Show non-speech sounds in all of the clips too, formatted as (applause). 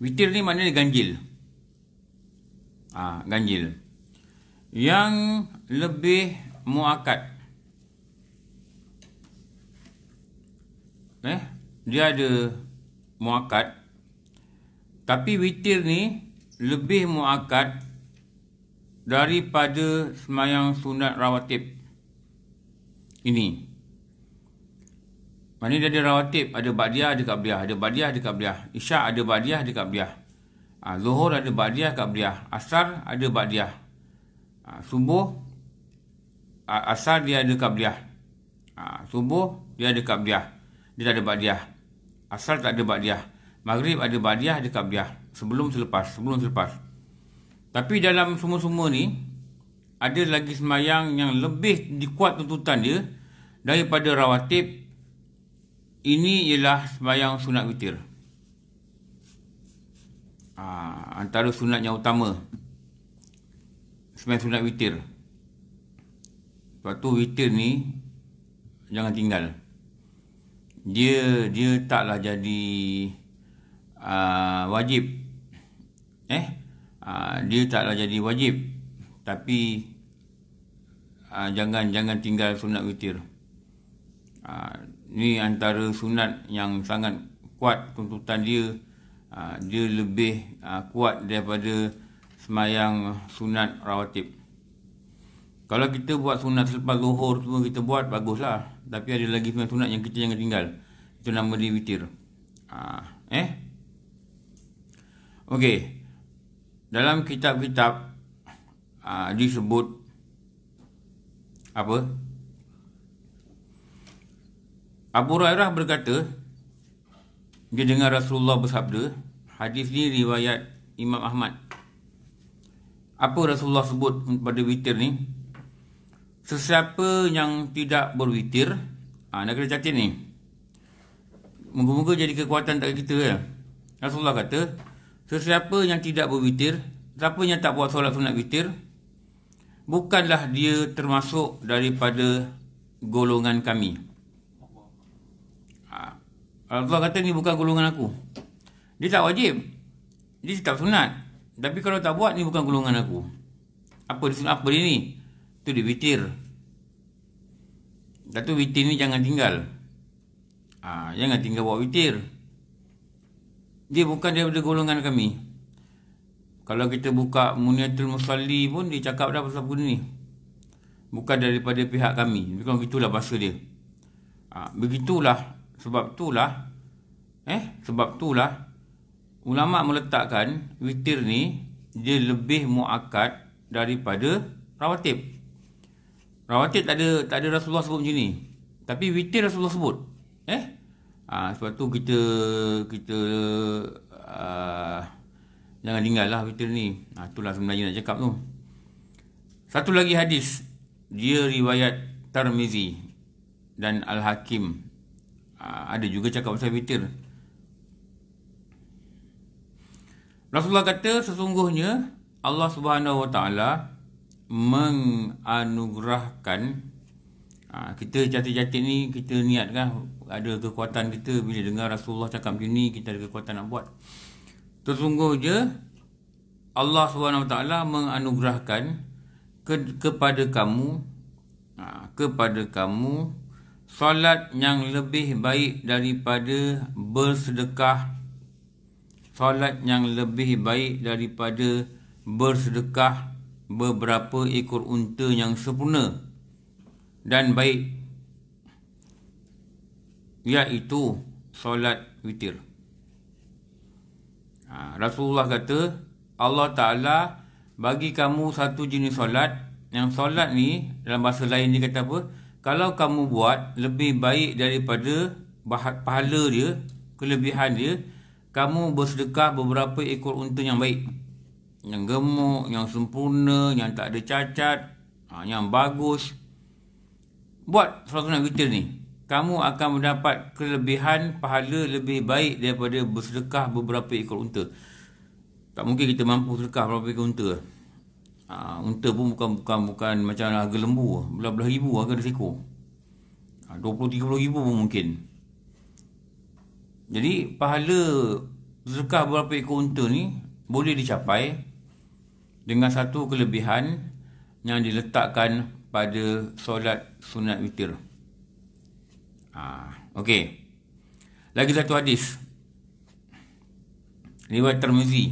Witir ni maknanya ganjil. Ah, ha, ganjil. Yang lebih muakat. Eh, dia ada muakat. Tapi witir ni lebih muakat daripada semayang sunat rawatib. Ini. Ini. Maknanya dia ada rawatib, ada badiah di kabliah, ada badiah di kabliah, isya ada badiah dekat beliah. Ha, zuhur ada badiah kabliah, Asar ada badiah. Ha, subuh, asar dia ada kabliah, Ha, subuh, dia ada kabliah, beliah. Dia tak ada badiah. Asar tak ada badiah. Maghrib ada badiah di kabliah, Sebelum selepas, sebelum selepas. Tapi dalam semua-semua ni, ada lagi semayang yang lebih dikuat tuntutan dia daripada rawatib ini ialah sembahyang sunat witir. Ha, antara sunat yang utama. Sembahyang sunat witir. Sebab tu witir ni jangan tinggal. Dia dia taklah jadi uh, wajib. Eh? Uh, dia taklah jadi wajib. Tapi uh, jangan jangan tinggal sunat witir. Uh, ni antara sunat yang sangat kuat tuntutan dia ah, dia lebih ah, kuat daripada semayang sunat rawatib kalau kita buat sunat selepas zuhur semua kita buat baguslah tapi ada lagi sunat, sunat yang kita jangan tinggal itu nama dia witir ah, eh okey dalam kitab-kitab disebut apa Abu Hurairah berkata, dia dengar Rasulullah bersabda, hadis ni riwayat Imam Ahmad. Apa Rasulullah sebut pada witir ni? Sesiapa yang tidak berwitir, ah ha, nak kena catat ni. Moga-moga jadi kekuatan tak kita ya. Rasulullah kata, sesiapa yang tidak berwitir, siapa yang tak buat solat sunat witir, bukanlah dia termasuk daripada golongan kami. Alfa kata ni bukan golongan aku. Dia tak wajib. Dia tak sunat. Tapi kalau tak buat ni bukan golongan aku. Apa dia apa dia ni? Tu dia witir. Datu witir ni jangan tinggal. Ah, ha, jangan tinggal buat witir. Dia bukan daripada golongan kami. Kalau kita buka Muniatul Musalli pun dia cakap dah pasal benda ni. Bukan daripada pihak kami. Bukan begitulah bahasa dia. Ha, begitulah sebab itulah eh sebab itulah ulama meletakkan witir ni dia lebih muakkad daripada rawatib. Rawatib tak ada tak ada Rasulullah sebut macam ni. Tapi witir Rasulullah sebut. Eh? Ha, sebab tu kita kita uh, jangan tinggallah witir ni. Ha, itulah sebenarnya nak cakap tu. Satu lagi hadis dia riwayat Tirmizi dan Al-Hakim Ah, ada juga cakap pasal witir. Rasulullah kata sesungguhnya Allah Subhanahu Wa Taala menganugerahkan ah, kita jati-jati ni kita niatkan ada kekuatan kita bila dengar Rasulullah cakap macam ni kita ada kekuatan nak buat. Tersungguh je Allah Subhanahu Wa menganugerahkan ke- kepada kamu ah, kepada kamu solat yang lebih baik daripada bersedekah solat yang lebih baik daripada bersedekah beberapa ekor unta yang sempurna dan baik iaitu solat witir ha, Rasulullah kata Allah Ta'ala bagi kamu satu jenis solat yang solat ni dalam bahasa lain dia kata apa kalau kamu buat lebih baik daripada pahala dia, kelebihan dia, kamu bersedekah beberapa ekor unta yang baik. Yang gemuk, yang sempurna, yang tak ada cacat, ha, yang bagus. Buat surat sunnah kita ni. Kamu akan mendapat kelebihan pahala lebih baik daripada bersedekah beberapa ekor unta. Tak mungkin kita mampu sedekah beberapa ekor unta. Ha, unta pun bukan bukan bukan macam harga lembu. Belah-belah ribu harga dia seko. Ha, 20-30 ribu pun mungkin. Jadi pahala zakah berapa ekor unta ni boleh dicapai dengan satu kelebihan yang diletakkan pada solat sunat witir. Ha, Okey. Lagi satu hadis. Riwayat Tirmizi.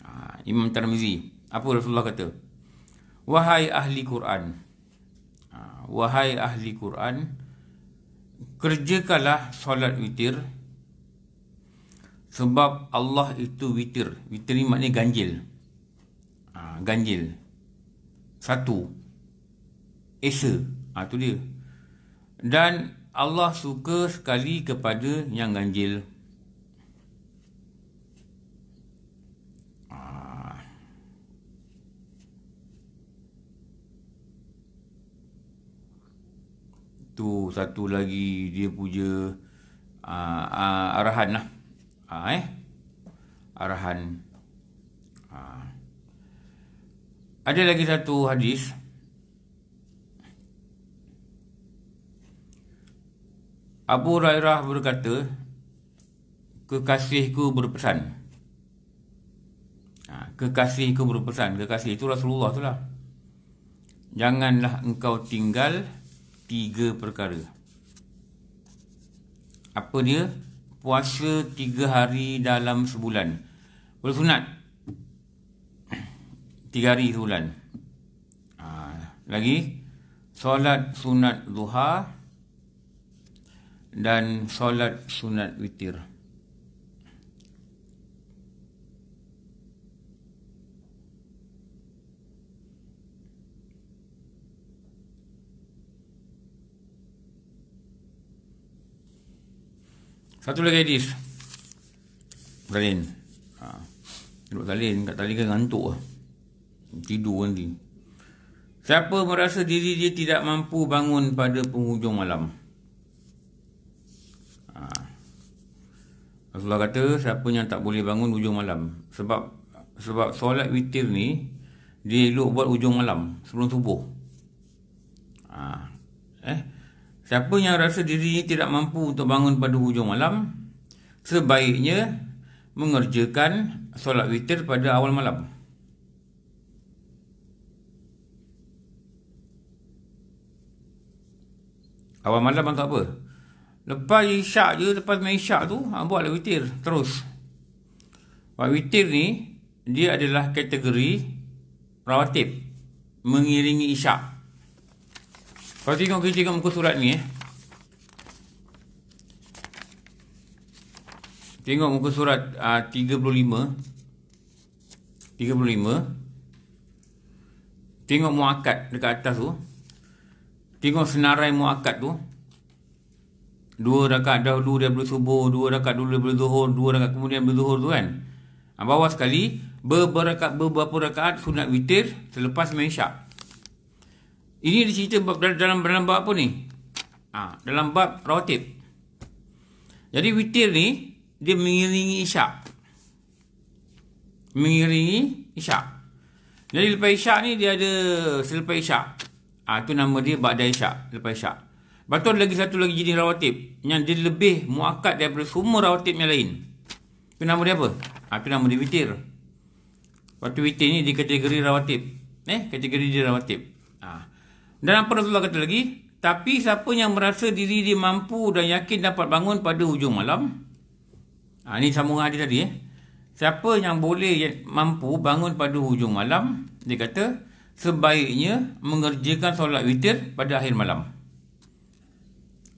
Ha, Imam Tirmizi. Apa Rasulullah kata? Wahai ahli Quran. Ha, wahai ahli Quran, kerjakanlah solat witir. Sebab Allah itu witir. Witir ni maknanya ganjil. Ha, ganjil. Satu. Esa. Ha, itu dia. Dan Allah suka sekali kepada yang ganjil. Itu satu lagi dia puja uh, ah, uh, ah, arahan lah. Uh, eh? Arahan. Uh. Ada lagi satu hadis. Abu Rairah berkata, Kekasihku berpesan. Ha, kekasihku berpesan. Kekasih itu Rasulullah itulah. Janganlah engkau tinggal tiga perkara. Apa dia? Puasa tiga hari dalam sebulan. sunat Tiga hari sebulan. Ha, lagi. Solat sunat duha. Dan solat sunat Witir. Satu lagi hadis Talin ha. Duduk talin Kat talin kan ngantuk lah Tidur nanti Siapa merasa diri dia tidak mampu bangun pada penghujung malam ha. Rasulullah kata Siapa yang tak boleh bangun hujung malam Sebab Sebab solat witir ni Dia elok buat hujung malam Sebelum subuh ha. Eh Eh Siapa yang rasa dirinya tidak mampu untuk bangun pada hujung malam, sebaiknya mengerjakan solat witir pada awal malam. Awal malam untuk apa? Lepas isyak je, lepas main isyak tu, ah, buatlah witir terus. Buat witir ni, dia adalah kategori rawatib. Mengiringi isyak. Kau tengok kerja kat muka surat ni eh. Tengok muka surat uh, 35. 35. Tengok muakat dekat atas tu. Tengok senarai muakat tu. Dua rakat dahulu dia daripada subuh. Dua rakat dulu daripada zuhur. Dua rakat kemudian daripada zuhur tu kan. Ah, bawah sekali. Beberapa rakaat, beberapa rakat sunat witir selepas main syak. Ini di situ dalam, dalam bab apa ni? Ha, dalam bab rawatib. Jadi witir ni, dia mengiringi isyak. Mengiringi isyak. Jadi lepas isyak ni, dia ada selepas isyak. Ha, itu nama dia Ba'da Isyak. Lepas Isyak. Lepas lagi satu lagi jenis rawatib. Yang dia lebih muakat daripada semua rawatib yang lain. Tu nama dia apa? Ha, itu nama dia Witir. Batu Witir ni di kategori rawatib. Eh, kategori dia rawatib. Dan apa Rasulullah kata lagi? Tapi siapa yang merasa diri dia mampu dan yakin dapat bangun pada hujung malam. Ha, ini sambungan hadis tadi eh. Siapa yang boleh ya, mampu bangun pada hujung malam. Dia kata sebaiknya mengerjakan solat witir pada akhir malam.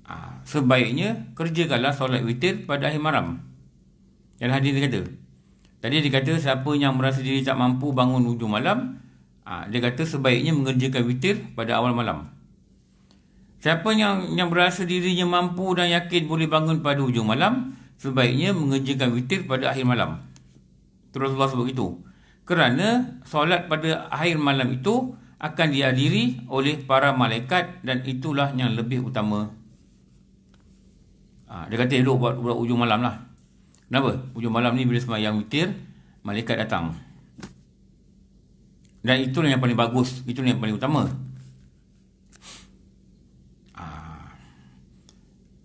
Ha, sebaiknya kerjakanlah solat witir pada akhir malam. Yang hadis dia kata. Tadi dia kata siapa yang merasa diri tak mampu bangun hujung malam. Ha, dia kata sebaiknya mengerjakan witir pada awal malam. Siapa yang yang berasa dirinya mampu dan yakin boleh bangun pada hujung malam, sebaiknya mengerjakan witir pada akhir malam. Terus Allah sebut begitu. Kerana solat pada akhir malam itu akan dihadiri oleh para malaikat dan itulah yang lebih utama. Ha, dia kata elok buat, buat hujung malam lah. Kenapa? Hujung malam ni bila semayang witir, malaikat datang. Dan itulah yang paling bagus. Itulah yang paling utama. Ah.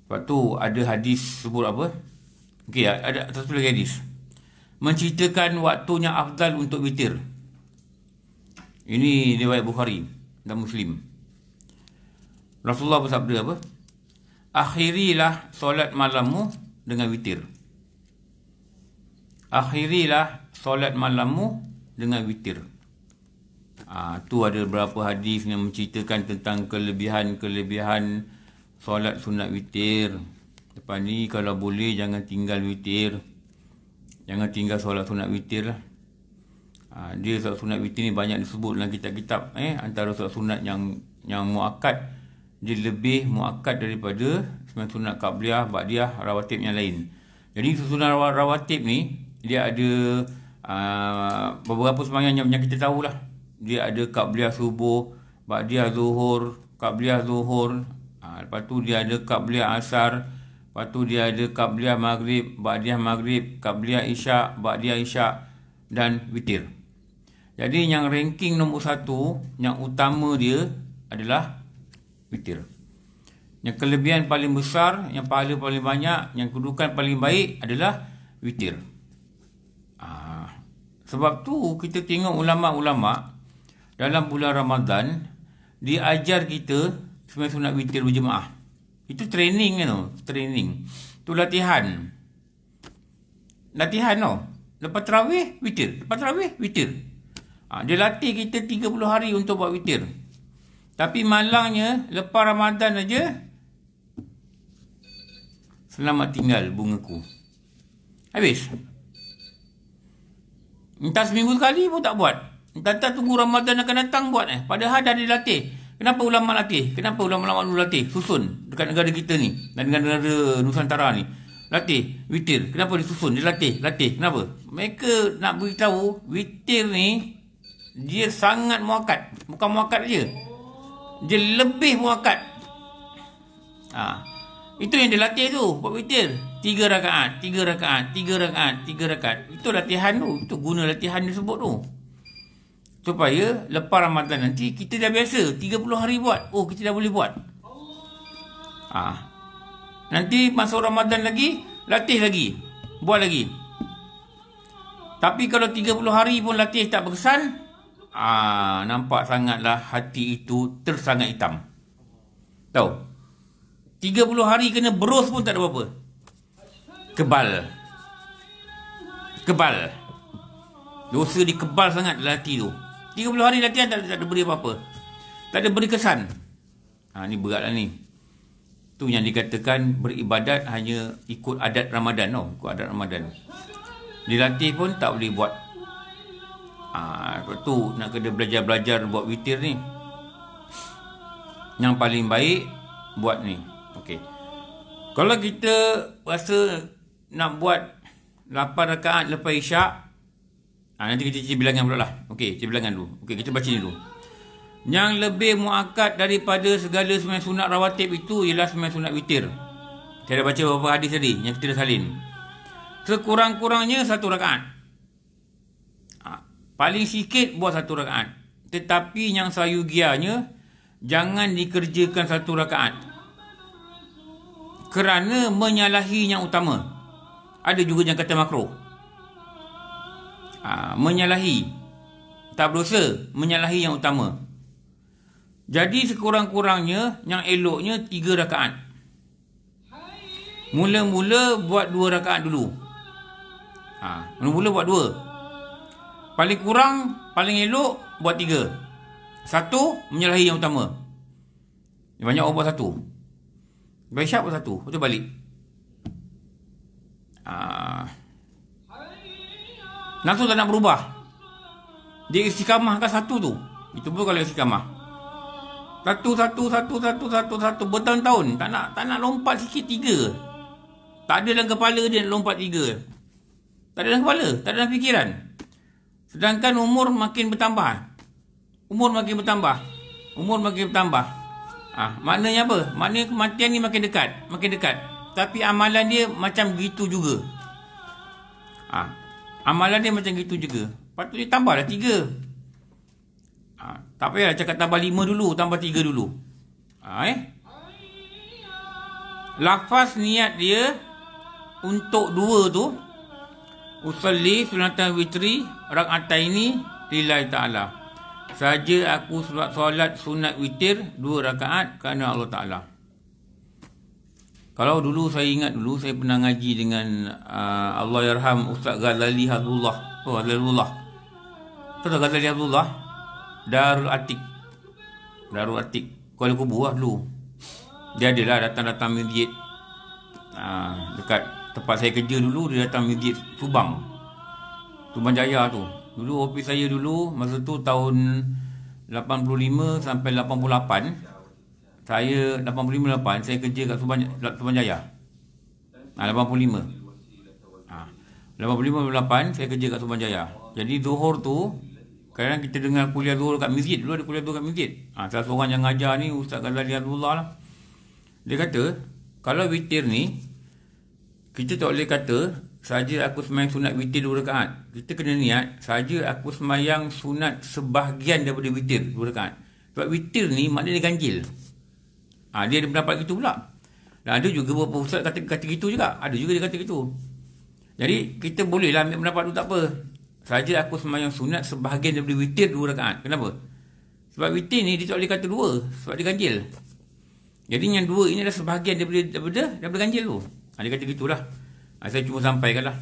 Sebab tu ada hadis sebut apa? Okey, ada satu lagi hadis. Menceritakan waktunya afdal untuk witir. Ini riwayat Bukhari dan Muslim. Rasulullah bersabda apa? Akhirilah solat malammu dengan witir. Akhirilah solat malammu dengan witir. Ah tu ada beberapa hadis yang menceritakan tentang kelebihan-kelebihan solat sunat witir. Depan ni kalau boleh jangan tinggal witir. Jangan tinggal solat sunat witir lah. Ha, dia solat sunat witir ni banyak disebut dalam kitab-kitab eh antara solat sunat yang yang muakkad dia lebih muakkad daripada sunat sunat kabliah, ba'diyah, rawatib yang lain. Jadi susunan rawatib ni dia ada aa, ah, beberapa semangat yang, yang kita tahulah. lah dia ada kabliah subuh, ba'diyah zuhur, kabliah zuhur, ha, lepas tu dia ada kabliah asar, lepas tu dia ada kabliah maghrib, ba'diyah maghrib, kabliah isyak, ba'diyah isyak dan witir. Jadi yang ranking nombor satu, yang utama dia adalah witir. Yang kelebihan paling besar, yang pahala paling banyak, yang kedudukan paling baik adalah witir. Ha, sebab tu kita tengok ulama-ulama' dalam bulan Ramadan diajar kita sembah sunat witir berjemaah. Itu training kan you tu, training. Tu latihan. Latihan tau. Lepas tarawih witir, lepas tarawih witir. Ha, dia latih kita 30 hari untuk buat witir. Tapi malangnya lepas Ramadan aja selamat tinggal bungaku. Habis. Entah seminggu sekali pun tak buat. Tak tunggu Ramadan akan datang buat eh. Padahal dah dilatih. Kenapa ulama latih? Kenapa ulama-ulama dulu latih? Susun dekat negara kita ni. Dan dengan negara Nusantara ni. Latih. Witir. Kenapa disusun? Dia latih. Latih. Kenapa? Mereka nak beritahu witir ni dia sangat muakat. Bukan muakat je. Dia lebih muakat. Ha. Itu yang dia latih tu. Buat witir. Tiga rakaat. Tiga rakaat. Tiga rakaat. Tiga rakaat. Itu latihan tu. Itu guna latihan dia sebut tu supaya lepas Ramadan nanti kita dah biasa 30 hari buat oh kita dah boleh buat ah nanti masuk Ramadan lagi latih lagi buat lagi tapi kalau 30 hari pun latih tak berkesan ah nampak sangatlah hati itu tersangat hitam tahu 30 hari kena beros pun tak ada apa-apa kebal kebal dosa dikebal sangat lelaki tu 30 hari latihan tak, tak ada beri apa-apa. Tak ada beri kesan. Ha, ni beratlah ni. Tu yang dikatakan beribadat hanya ikut adat Ramadan. No? Ikut adat Ramadan. Dilatih pun tak boleh buat. Ha, tu nak kena belajar-belajar buat witir ni. Yang paling baik buat ni. Okay. Kalau kita rasa nak buat 8 rakaat lepas isyak, Ha, nanti kita cik bilangan pula lah. Okey, cik bilangan dulu. Okey, kita baca ni dulu. Yang lebih muakat daripada segala sungai sunat rawatib itu ialah sungai sunat witir. Saya dah baca beberapa hadis tadi yang kita salin. Sekurang-kurangnya satu rakaat. Ha, paling sikit buat satu rakaat. Tetapi yang sayugianya, jangan dikerjakan satu rakaat. Kerana menyalahi yang utama. Ada juga yang kata makruh. Ha, menyalahi tak berdosa menyalahi yang utama jadi sekurang-kurangnya yang eloknya tiga rakaat mula-mula buat dua rakaat dulu ha, mula-mula buat dua paling kurang paling elok buat tiga satu menyalahi yang utama banyak orang buat satu Baik syak buat satu Lepas tu balik Haa uh. Nafsu tak nak berubah. Dia istiqamah kan satu tu. Itu pun kalau istiqamah. Satu, satu, satu, satu, satu, satu. Bertahun-tahun. Tak nak tak nak lompat sikit tiga. Tak ada dalam kepala dia nak lompat tiga. Tak ada dalam kepala. Tak ada dalam fikiran. Sedangkan umur makin bertambah. Umur makin bertambah. Umur makin bertambah. Ah, ha, maknanya apa? Maknanya kematian ni makin dekat. Makin dekat. Tapi amalan dia macam begitu juga. Ah, Amalan dia macam gitu juga. Patutnya tambahlah tiga. Ha, tak payahlah cakap tambah lima dulu. Tambah tiga dulu. Ha, eh? Lafaz niat dia untuk dua tu. Usalli sunatan witri ini lillahi ta'ala. Saja aku solat sunat witir dua rakaat kerana Allah Ta'ala. Kalau dulu saya ingat dulu saya pernah ngaji dengan uh, Allahyarham Ustaz Ghazali Hazullah. Oh, Hazullah. Ustaz Ghazali Hazullah Darul Atik. Darul Atik. Kuala Kubu lah dulu. Dia adalah datang-datang masjid. Uh, dekat tempat saya kerja dulu dia datang masjid Subang. Subang Jaya tu. Dulu ofis saya dulu masa tu tahun 85 sampai saya 85-8 Saya kerja kat Subang, Subang Jaya ha, 85 ha, 85-8 Saya kerja kat Subang Jaya Jadi zuhur tu Kadang kita dengar kuliah zuhur kat masjid Dulu ada kuliah zuhur kat masjid ha, Salah seorang yang ngajar ni Ustaz Ghazali Abdullah lah Dia kata Kalau witir ni Kita tak boleh kata Saja aku semayang sunat witir dua rekaat Kita kena niat Saja aku semayang sunat sebahagian daripada witir dua rekaat Sebab witir ni maknanya ganjil Ha, dia ada pendapat gitu pula. Dan ada juga beberapa ustaz kata, kata gitu juga. Ada juga dia kata gitu. Jadi, kita bolehlah ambil pendapat tu tak apa. Saja aku semayang sunat sebahagian daripada witir dua rakaat. Kenapa? Sebab witir ni dia tak boleh kata dua. Sebab dia ganjil. Jadi yang dua ini adalah sebahagian daripada, daripada, daripada ganjil tu. Ha, dia kata gitulah. Ha, saya cuma sampaikan lah.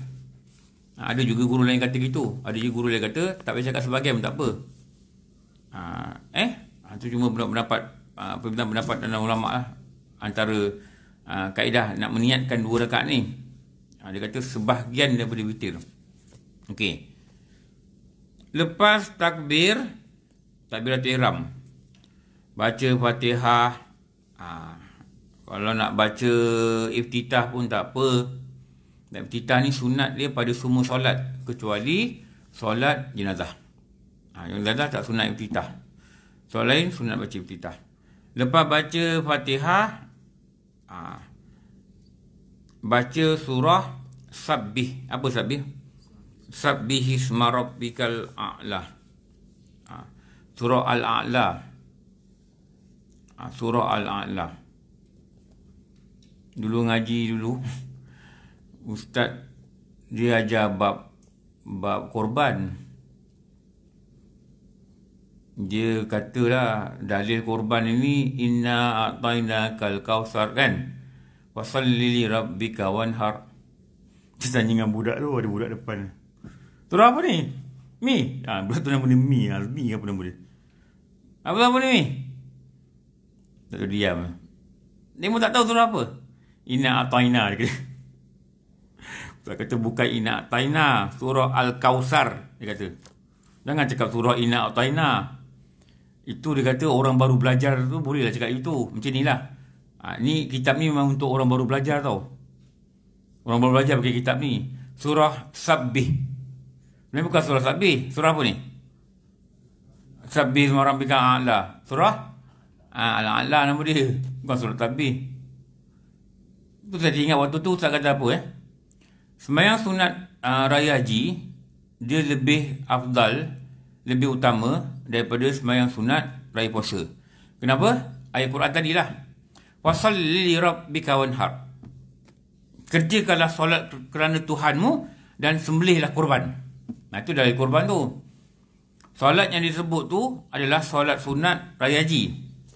Ha, ada juga guru lain kata gitu. Ada juga guru lain kata tak payah cakap sebahagian pun tak apa. Ha, eh? Itu ha, cuma pendapat-pendapat Ah, apa pendapat dan ulama lah antara aa, ah, kaedah nak meniatkan dua rakaat ni aa, ah, dia kata sebahagian daripada witir okey lepas takbir takbiratul ihram baca fatihah aa, kalau nak baca iftitah pun tak apa dan iftitah ni sunat dia pada semua solat kecuali solat jenazah. Ha, jenazah tak sunat iftitah. Solat lain sunat baca iftitah. Lepas baca Fatihah ah, Baca surah Sabbih Apa Sabbih? Sabbih isma rabbikal a'la ah, Surah al-a'la ah, Surah al-a'la Dulu ngaji dulu (laughs) Ustaz Dia ajar bab Bab korban Korban dia katalah dalil korban ini inna ataina kal kausar kan wasalli li rabbika wanhar dia tanya dengan budak tu ada budak depan tu apa ni mi ah ha, budak tu nama dia mi azmi ah, apa nama dia apa nama ni mi tak tahu diam dia pun tak tahu tu apa inna ataina dia kata budak (laughs) kata bukan inna ataina surah al-kausar dia kata jangan cakap surah inna ataina itu dia kata orang baru belajar tu bolehlah cakap itu. Macam inilah. Ha, ni kitab ni memang untuk orang baru belajar tau. Orang baru belajar pakai kitab ni. Surah Sabbih. Ini bukan surah Sabbih. Surah apa ni? Sabbih semua rambikan Allah Surah? Ha, Allah ala nama dia. Bukan surah Sabbih. Itu saya ingat waktu tu Ustaz kata apa eh. Semayang sunat uh, raya haji. Dia lebih afdal. Lebih utama daripada sembahyang sunat raya puasa. Kenapa? Ayat Quran tadi lah. Wasallili rabbika wanhar. Kerjakanlah solat kerana Tuhanmu dan sembelihlah kurban. Nah itu dari kurban tu. Solat yang disebut tu adalah solat sunat raya haji.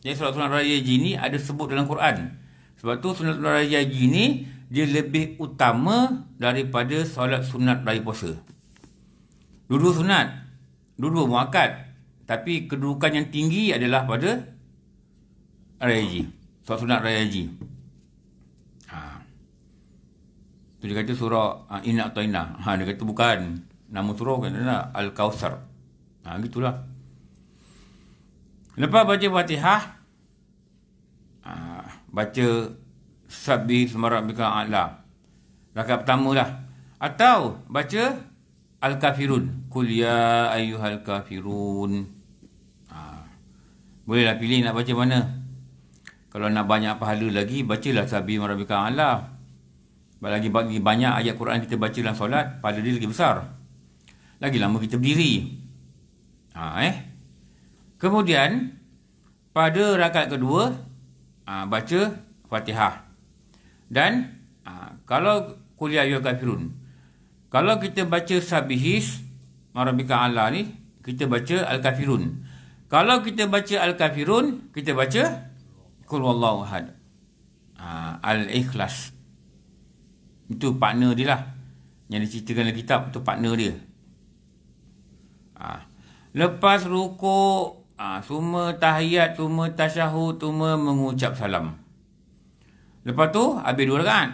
Jadi solat sunat raya haji ni ada sebut dalam Quran. Sebab tu solat sunat raya haji ni dia lebih utama daripada solat sunat raya puasa. Dulu sunat. Dulu muakat tapi kedudukan yang tinggi adalah pada raya haji surat sunat raya haji ha. tu dia kata surah ha, inna atau inna ha, dia kata bukan nama surah kan nah, al-kawthar ha, gitulah lepas baca fatihah ha, baca sabbi semarak bika a'la rakaat pertama lah atau baca al-kafirun kul ya ayyuhal kafirun Bolehlah pilih nak baca mana. Kalau nak banyak pahala lagi, bacalah Sabi Marabika Allah. Lagi banyak ayat Quran kita baca dalam solat, pahala dia lagi besar. Lagi lama kita berdiri. Ha, eh? Kemudian, pada rakat kedua, ha, baca Fatihah. Dan, ha, kalau kuliah Yoga Firun, kalau kita baca Sabihis, Marabika Allah ni, kita baca Al-Kafirun. Kalau kita baca Al-Kafirun, kita baca Qul Wallahu Ahad. Ha, Al-Ikhlas. Itu partner dia lah. Yang diceritakan dalam kitab, itu partner dia. Ha. Lepas rukuk, ha, semua tahiyat, semua tasyahud, semua mengucap salam. Lepas tu, habis dua rakan.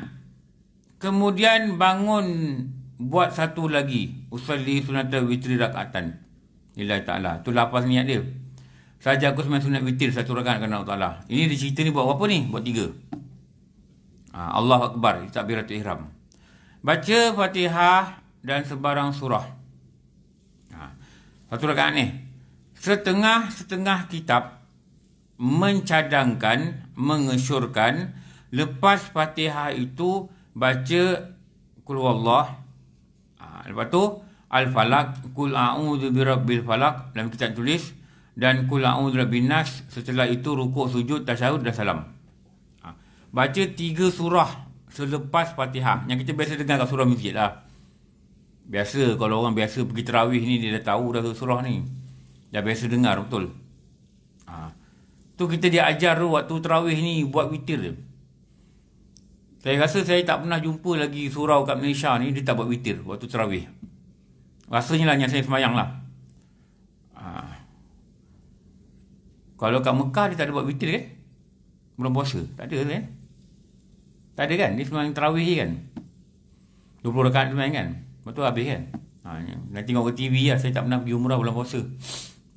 Kemudian bangun buat satu lagi. Usalli sunata witri rakatan. Nilai ta'ala. tu lapas niat dia. Saja aku sembang sunat witir satu rakan kerana Allah Ta'ala. Ini dia cerita ni buat apa ni? Buat tiga. Ha, Allah Akbar. Takbiratul Ihram. Baca Fatihah dan sebarang surah. Ha, satu rakan ni. Setengah-setengah kitab mencadangkan, mengesyurkan lepas Fatihah itu baca Qul Allah. Ha, lepas tu Al-Falaq. Qul A'udhu Birabbil falak Dalam kitab tulis dan kula'u binas. setelah itu rukuk sujud tasyahud dan salam ha. baca tiga surah selepas fatihah yang kita biasa dengar kat surah masjid lah biasa kalau orang biasa pergi terawih ni dia dah tahu dah surah ni dah biasa dengar betul ha. tu kita diajar tu waktu terawih ni buat witir saya rasa saya tak pernah jumpa lagi surau kat Malaysia ni dia tak buat witir waktu terawih rasanya lah yang saya semayang lah Kalau kat Mekah dia tak ada buat witir kan? Eh? Belum puasa. Tak ada kan? Tak ada kan? Dia sembang terawih je kan? 20 rekat tu main kan? Lepas tu habis kan? Ha, dan tengok ke TV lah. Saya tak pernah pergi umrah bulan puasa.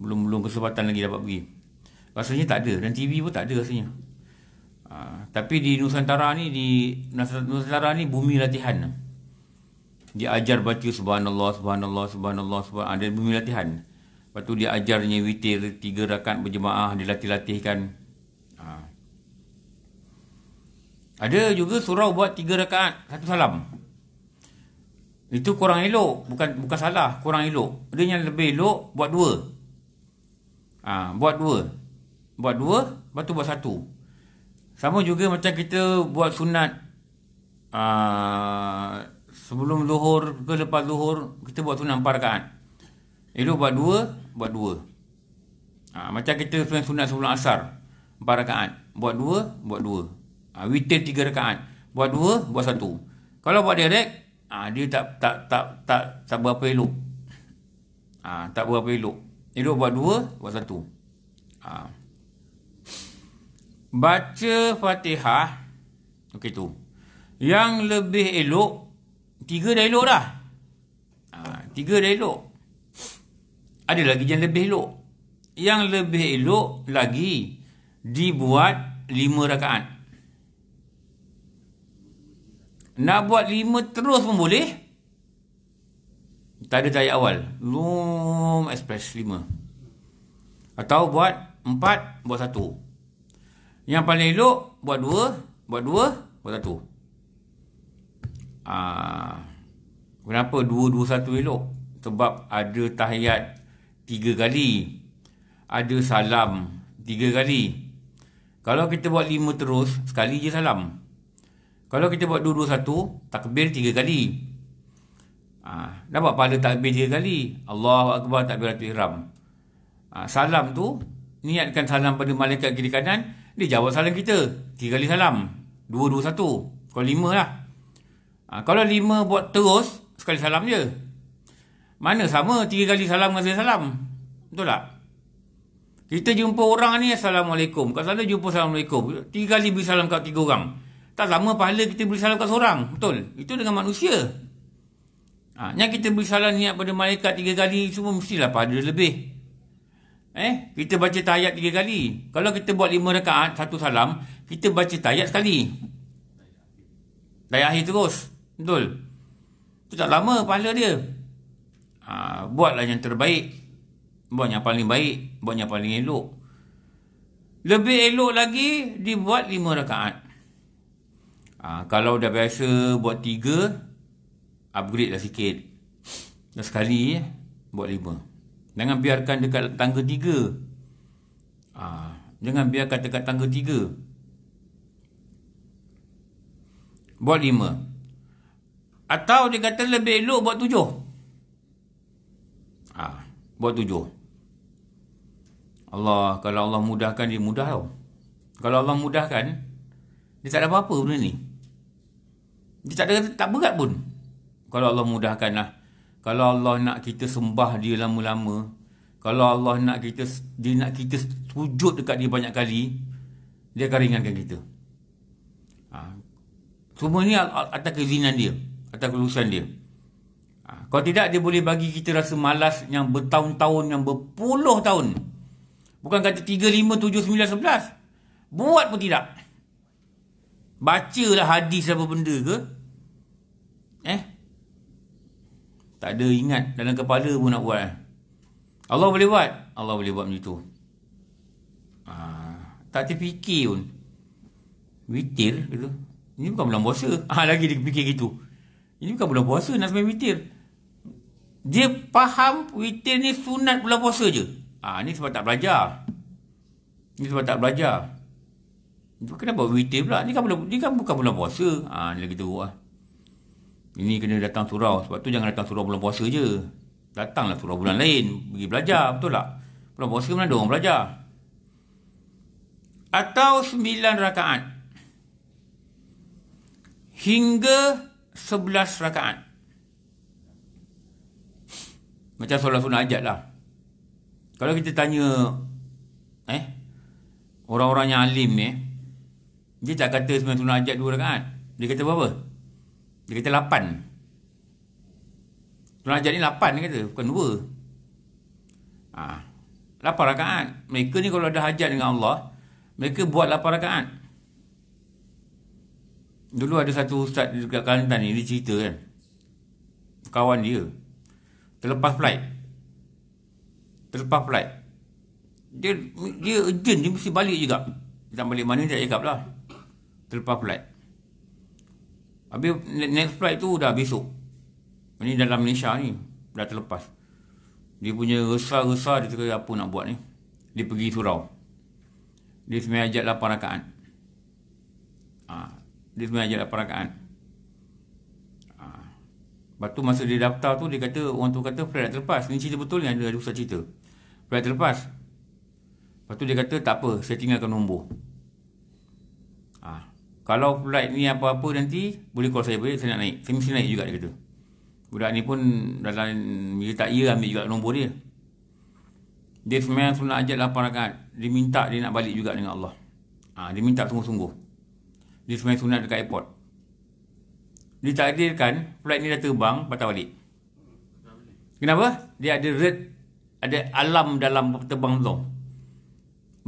Belum belum kesempatan lagi dapat pergi. Rasanya tak ada. Dan TV pun tak ada rasanya. Ha, tapi di Nusantara ni, di Nusantara ni bumi latihan. Dia ajar baca subhanallah, subhanallah, subhanallah, subhanallah. ada bumi latihan. Lepas tu dia ajarnya witir tiga rakat berjemaah dilatih-latihkan. Ha. Ada juga surau buat tiga rakat satu salam. Itu kurang elok. Bukan bukan salah. Kurang elok. Ada yang lebih elok buat dua. Ha, buat dua. Buat dua. Lepas buat satu. Sama juga macam kita buat sunat. Ha, sebelum zuhur ke lepas zuhur. Kita buat sunat empat rakaat. Elok buat dua, buat dua. Ha, macam kita sunat sebelum asar. Empat rakaat. Buat dua, buat dua. Ha, witir tiga rakaat. Buat dua, buat satu. Kalau buat direct, ha, dia tak, tak tak tak tak tak berapa elok. Ha, tak berapa elok. Elok buat dua, buat satu. Ha. Baca fatihah. Okey tu. Yang lebih elok, tiga dah elok dah. Ha, tiga dah elok ada lagi yang lebih elok. Yang lebih elok lagi dibuat lima rakaat. Nak buat lima terus pun boleh. Tak ada tayat awal. Lum express lima. Atau buat empat, buat satu. Yang paling elok, buat dua, buat dua, buat satu. Aa, ah, kenapa dua, dua, satu elok? Sebab ada tahiyat tiga kali. Ada salam tiga kali. Kalau kita buat lima terus, sekali je salam. Kalau kita buat dua-dua satu, takbir tiga kali. Ha, dapat pahala takbir tiga kali. Allahu Akbar takbir Ratu Ihram. Ha, salam tu, niatkan salam pada malaikat kiri kanan, dia jawab salam kita. Tiga kali salam. Dua-dua satu. Kalau lima lah. Ha, kalau lima buat terus, sekali salam je. Mana sama tiga kali salam dengan saya salam. Betul tak? Kita jumpa orang ni Assalamualaikum. Kat sana jumpa Assalamualaikum. Tiga kali beri salam kat tiga orang. Tak sama pahala kita beri salam kat seorang. Betul. Itu dengan manusia. Ha, yang kita beri salam niat pada malaikat tiga kali semua mestilah pahala lebih. Eh, kita baca tayat tiga kali. Kalau kita buat lima rekaat, satu salam, kita baca tayat sekali. Tayat akhir terus. Betul. Itu tak lama pahala dia. Ah, buatlah yang terbaik. Buat yang paling baik, buat yang paling elok. Lebih elok lagi dibuat lima rakaat. Ha, kalau dah biasa buat tiga, upgrade lah sikit. Dah sekali ya, buat lima. Jangan biarkan dekat tangga tiga. Ha, jangan biarkan dekat tangga tiga. Buat lima. Atau dia kata lebih elok buat tujuh. Buat tujuh. Allah, kalau Allah mudahkan, dia mudah tau. Kalau Allah mudahkan, dia tak ada apa-apa benda ni. Dia tak ada, tak berat pun. Kalau Allah mudahkan lah. Kalau Allah nak kita sembah dia lama-lama. Kalau Allah nak kita, dia nak kita sujud dekat dia banyak kali. Dia akan ringankan kita. Ha. Semua ni atas keizinan dia. Atas kelulusan dia. Kalau tidak dia boleh bagi kita rasa malas yang bertahun-tahun, yang berpuluh tahun. Bukan kata 3, 5, 7, 9, 11. Buat pun tidak. Bacalah hadis apa benda ke. Eh? Tak ada ingat dalam kepala pun nak buat. Eh? Allah boleh buat. Allah boleh buat macam tu. Ha, tak terfikir pun. Witir gitu. Ini bukan bulan puasa. ha, lagi dia fikir gitu. Ini bukan bulan puasa nak sembah witir. Dia faham witir ni sunat bulan puasa je. Ha, ni sebab tak belajar. Ni sebab tak belajar. Kenapa witir pula? Ni kan, bulan, ni kan bukan bulan puasa. Ha, ni lagi teruk lah. Ini kena datang surau. Sebab tu jangan datang surau bulan puasa je. Datanglah surau bulan lain. Pergi belajar. Betul tak? Bulan puasa mana ada orang belajar. Atau sembilan rakaat. Hingga sebelas rakaat. Macam solat sunat hajat lah. Kalau kita tanya eh orang-orang yang alim ni eh, dia tak kata sembilan sunat hajat dua rakaat. Dia kata berapa? Dia kata lapan. Sunat hajat ni lapan dia kata. Bukan dua. Ha. Lapan rakaat. Mereka ni kalau ada hajat dengan Allah mereka buat lapan rakaat. Dulu ada satu ustaz dekat Kalimantan ni dia cerita kan. Kawan dia. Terlepas flight. Terlepas flight. Dia dia urgent dia mesti balik juga. Dia tak balik mana dia cakap lah. Terlepas flight. Habis next flight tu dah besok. Ini dalam Malaysia ni. Dah terlepas. Dia punya resah-resah dia cakap apa nak buat ni. Dia pergi surau. Dia semayah ajak lapan ah, Dia semayah ajak lapan Lepas tu masa dia daftar tu dia kata orang tu kata flat nak terlepas. Ni cerita betul ni ada, ada usah cerita. Flat terlepas. Lepas tu dia kata tak apa saya tinggalkan nombor. Ha. Kalau flight ni apa-apa nanti boleh call saya boleh saya nak naik. Saya mesti naik juga dia kata. Budak ni pun dalam dia tak ya ambil juga nombor dia. Dia sebenarnya sunnah ajak 8 rakat. Dia minta dia nak balik juga dengan Allah. Ha, dia minta sungguh-sungguh. Dia sebenarnya sunnah dekat airport ditakdirkan flight ni dah terbang patah balik. Kenapa? Dia ada red ada alam dalam terbang tu.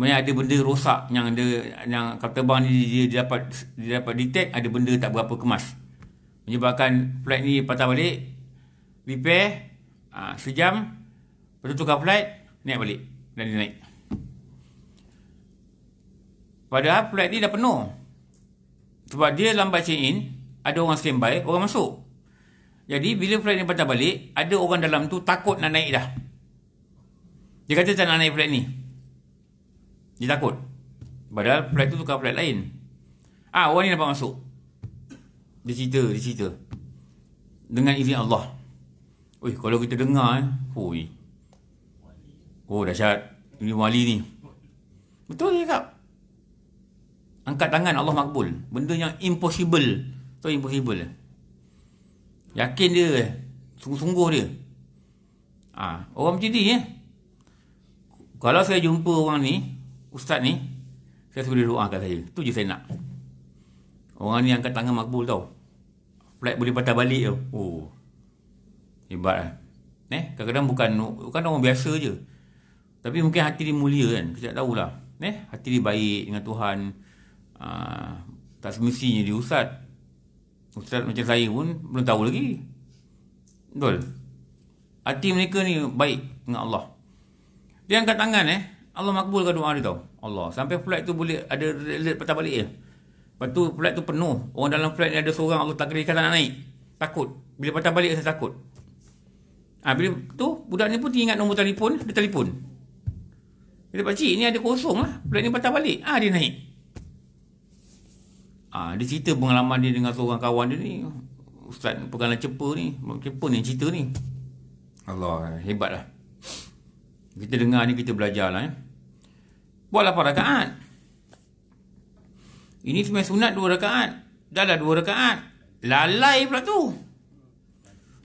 Maksudnya ada benda rosak yang dia yang kapal terbang ni dia, dapat dia dapat detect ada benda tak berapa kemas. Menyebabkan flight ni patah balik repair ha, sejam lepas tu tukar flight naik balik dan dia naik. Padahal flight ni dah penuh. Sebab dia lambat check in, ada orang standby, orang masuk. Jadi bila flight ni patah balik, ada orang dalam tu takut nak naik dah. Dia kata tak nak naik flight ni. Dia takut. Padahal flight tu tukar flight lain. Ah, orang ni dapat masuk. Dia cerita, dia cerita. Dengan izin Allah. Ui, kalau kita dengar eh. Ui. Oh, dahsyat. Ini wali ni. Betul ni kak. Angkat tangan Allah makbul. Benda yang impossible. So impossible lah. Yakin dia eh. Sungguh-sungguh dia. Ah, ha, orang macam ni eh. Kalau saya jumpa orang ni, ustaz ni, saya suruh dia doa kat saya. Tu je saya nak. Orang ni angkat tangan makbul tau. Flight boleh patah balik tau. Oh. Hebat lah. Eh, kadang-kadang bukan bukan orang biasa je. Tapi mungkin hati dia mulia kan. Kita tak tahulah. Eh, hati dia baik dengan Tuhan. Uh, tak semestinya dia ustaz. Ustaz macam saya pun belum tahu lagi. Betul. Hati mereka ni baik dengan Allah. Dia angkat tangan eh. Allah makbulkan doa dia tau. Allah. Sampai flight tu boleh ada relate patah balik je. Eh. Lepas tu flight tu penuh. Orang dalam flight ni ada seorang Allah tak kerikan tak nak naik. Takut. Bila patah balik saya takut. Ha, bila tu budak ni pun ingat nombor telefon. Dia telefon. Dia kata pakcik ni ada kosong lah. Flight ni patah balik. Ah ha, dia naik. Ah, dia cerita pengalaman dia dengan seorang kawan dia ni. Ustaz pegangan cepa ni. Cepa ni cerita ni. Allah, hebat lah. Kita dengar ni, kita belajar lah. Eh. Buatlah para rakaat. Ini sebenarnya sunat dua rakaat. Dah lah dua rakaat. Lalai pula tu.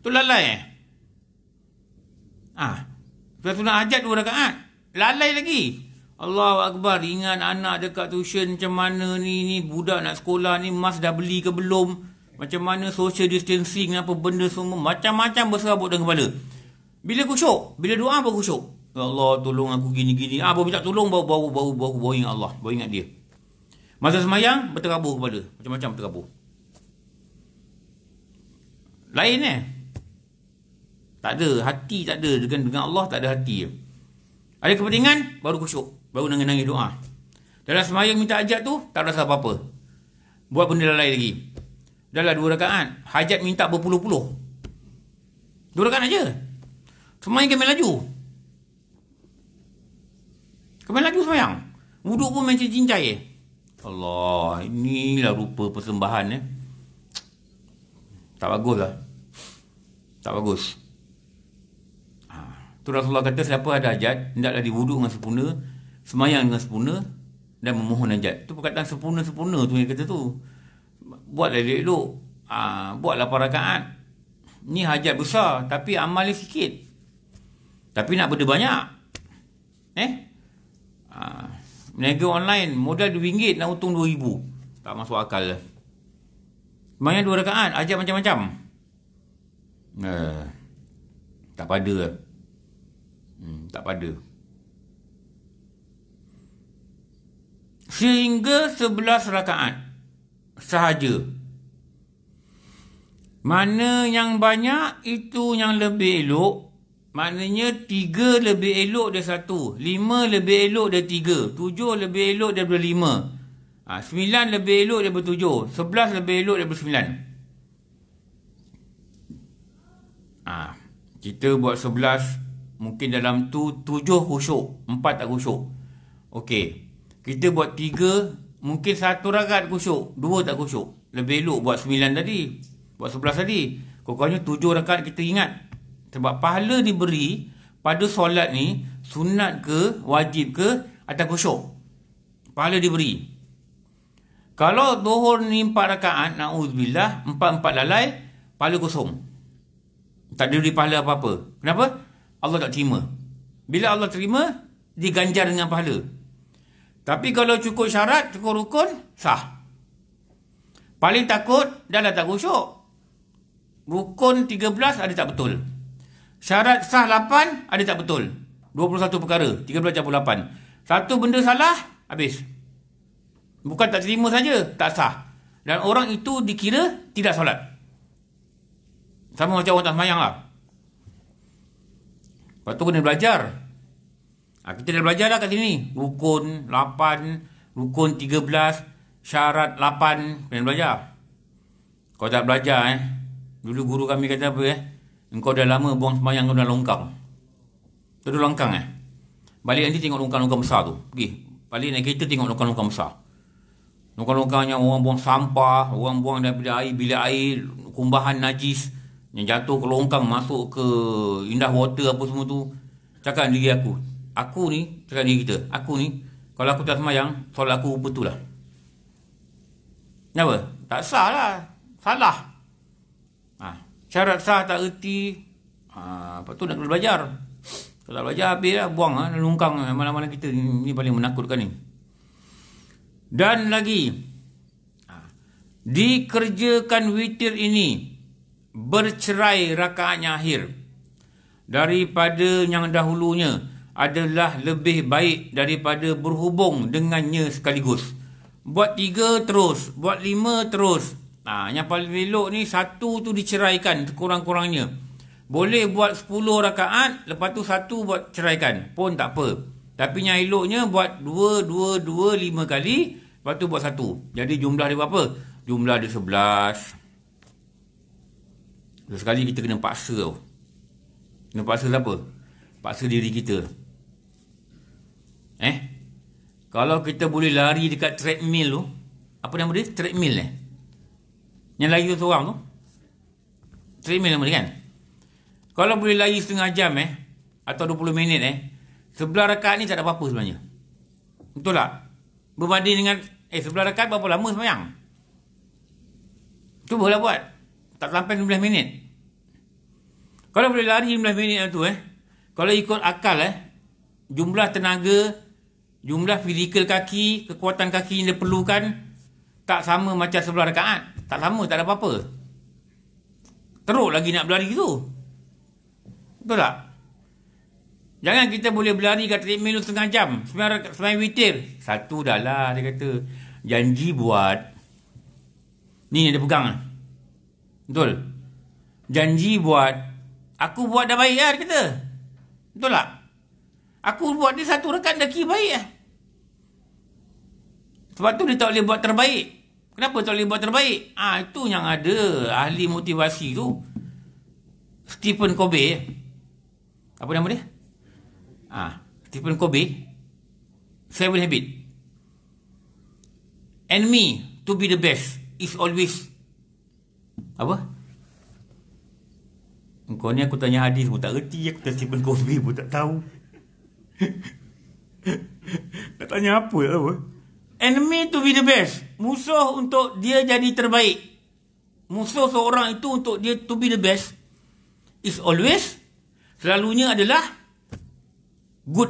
Tu lalai eh? Ah. Sebenarnya sunat hajat dua rakaat. Lalai lagi. Allah Akbar, ingat anak dekat tuition macam mana ni, ni budak nak sekolah ni, mas dah beli ke belum? Macam mana social distancing, apa benda semua, macam-macam berserabut dalam kepala. Bila kusyuk? Bila doa apa kusyuk? Ya Allah, tolong aku gini-gini. Ah, bila tak tolong, baru baru baru baru baru ingat Allah, baru ingat dia. Masa semayang, berterabur kepala. Macam-macam berterabur. Lain eh? Tak ada, hati tak ada. Dengan, dengan Allah tak ada hati. Ada kepentingan, baru kusyuk. Baru nangis-nangis doa. Dalam semayang minta hajat tu, tak rasa apa-apa. Buat benda lain lagi. Dalam dua rakaat, hajat minta berpuluh-puluh. Dua rakaat aja. Semayang kembali laju. Kembali laju semayang. Wuduk pun macam cincai. Eh. Allah, inilah rupa persembahan eh. Tak bagus lah. Tak bagus. Ha. Tu Rasulullah kata, siapa ada hajat, hendaklah diwuduk dengan sempurna, semayang dengan sempurna dan memohon najat tu perkataan sempurna-sempurna tu yang kata tu buatlah dia elok ha, ah, buatlah parakaat ni hajat besar tapi amal dia sikit tapi nak benda banyak eh ha, meniaga online modal RM2 nak untung RM2,000 tak masuk akal lah semayang dua rakaat ajak macam-macam uh, tak pada lah. hmm, tak pada sehingga sebelas rakaat sahaja. Mana yang banyak itu yang lebih elok. Maknanya tiga lebih elok dari satu. Lima lebih elok dari tiga. Tujuh lebih elok daripada berlima, Ha, sembilan lebih elok daripada bertujuh, Sebelas lebih elok daripada bersembilan. Ha, kita buat sebelas. Mungkin dalam tu tujuh khusyuk. Empat tak khusyuk. Okey. Kita buat tiga, mungkin satu ragat kusyuk. Dua tak kusyuk. Lebih elok buat sembilan tadi. Buat sebelas tadi. Kau-kau tujuh ragat kita ingat. Sebab pahala diberi pada solat ni, sunat ke, wajib ke, atau kusyuk. Pahala diberi. Kalau duhur ni empat rakaat, na'udzubillah, empat-empat lalai, pahala kosong. Tak diberi pahala apa-apa. Kenapa? Allah tak terima. Bila Allah terima, diganjar dengan pahala. Tapi kalau cukup syarat, cukup rukun, sah. Paling takut, dah dah tak khusyuk. Rukun 13 ada tak betul. Syarat sah 8 ada tak betul. 21 perkara, 13 campur 8. Satu benda salah, habis. Bukan tak terima saja, tak sah. Dan orang itu dikira tidak solat. Sama macam orang tak semayang lah. Lepas tu kena belajar. Ha, kita dah belajar dah kat sini. Rukun 8, rukun 13, syarat 8. Kena belajar. Kau tak belajar eh. Dulu guru kami kata apa eh. Engkau dah lama buang semayang kau dah longkang. dah longkang eh. Balik nanti tengok longkang-longkang besar tu. Pergi. Balik naik kita tengok longkang-longkang besar. Longkang-longkang yang orang buang sampah. Orang buang daripada air. Bila air. Kumbahan najis. Yang jatuh ke longkang masuk ke indah water apa semua tu. Cakap diri aku aku ni cakap diri kita aku ni kalau aku tak semayang solat aku betul lah kenapa? tak sah lah salah ha. syarat sah tak erti ha. lepas tu nak kena belajar kalau belajar habis lah buang lah nungkang lah. malam-malam kita ni, ni paling menakutkan ni dan lagi ha. dikerjakan witir ini bercerai rakaatnya akhir daripada yang dahulunya adalah lebih baik daripada berhubung dengannya sekaligus. Buat tiga terus, buat lima terus. Nah, ha, yang paling elok ni satu tu diceraikan kurang-kurangnya. Boleh buat sepuluh rakaat, lepas tu satu buat ceraikan pun tak apa. Tapi yang eloknya buat dua, dua, dua, lima kali, lepas tu buat satu. Jadi jumlah dia berapa? Jumlah dia sebelas. Sekali kita kena paksa tau. Kena paksa siapa? Paksa diri kita. Eh? Kalau kita boleh lari dekat treadmill tu, apa nama dia? Treadmill eh? Yang lari tu seorang tu? Treadmill nama dia kan? Kalau boleh lari setengah jam eh, atau 20 minit eh, sebelah rekat ni tak ada apa-apa sebenarnya. Betul tak? Berbanding dengan, eh sebelah rekat berapa lama semayang? Cuba lah buat. Tak sampai 19 minit. Kalau boleh lari 19 minit tu eh, kalau ikut akal eh, jumlah tenaga jumlah fizikal kaki, kekuatan kaki yang dia perlukan tak sama macam sebelah rakaat. Tak sama, tak ada apa-apa. Teruk lagi nak berlari tu. Betul tak? Jangan kita boleh berlari kat treadmill tu setengah jam. Semain witir. Satu dah lah, dia kata. Janji buat. Ni yang dia pegang. Betul? Janji buat. Aku buat dah baik lah, dia kata. Betul tak? Aku buat dia satu rekan dah kira baik lah. Sebab tu dia tak boleh buat terbaik. Kenapa tak boleh buat terbaik? Ah ha, itu yang ada ahli motivasi tu. Stephen Kobe. Eh? Apa nama dia? Ah, ha, Stephen Kobe. Seven Habit. And me to be the best is always apa? Kau ni aku tanya hadis pun tak reti Aku tanya Stephen Covey pun tak tahu (laughs) Nak tanya apa lah apa? enemy to be the best. Musuh untuk dia jadi terbaik. Musuh seorang itu untuk dia to be the best is always selalunya adalah good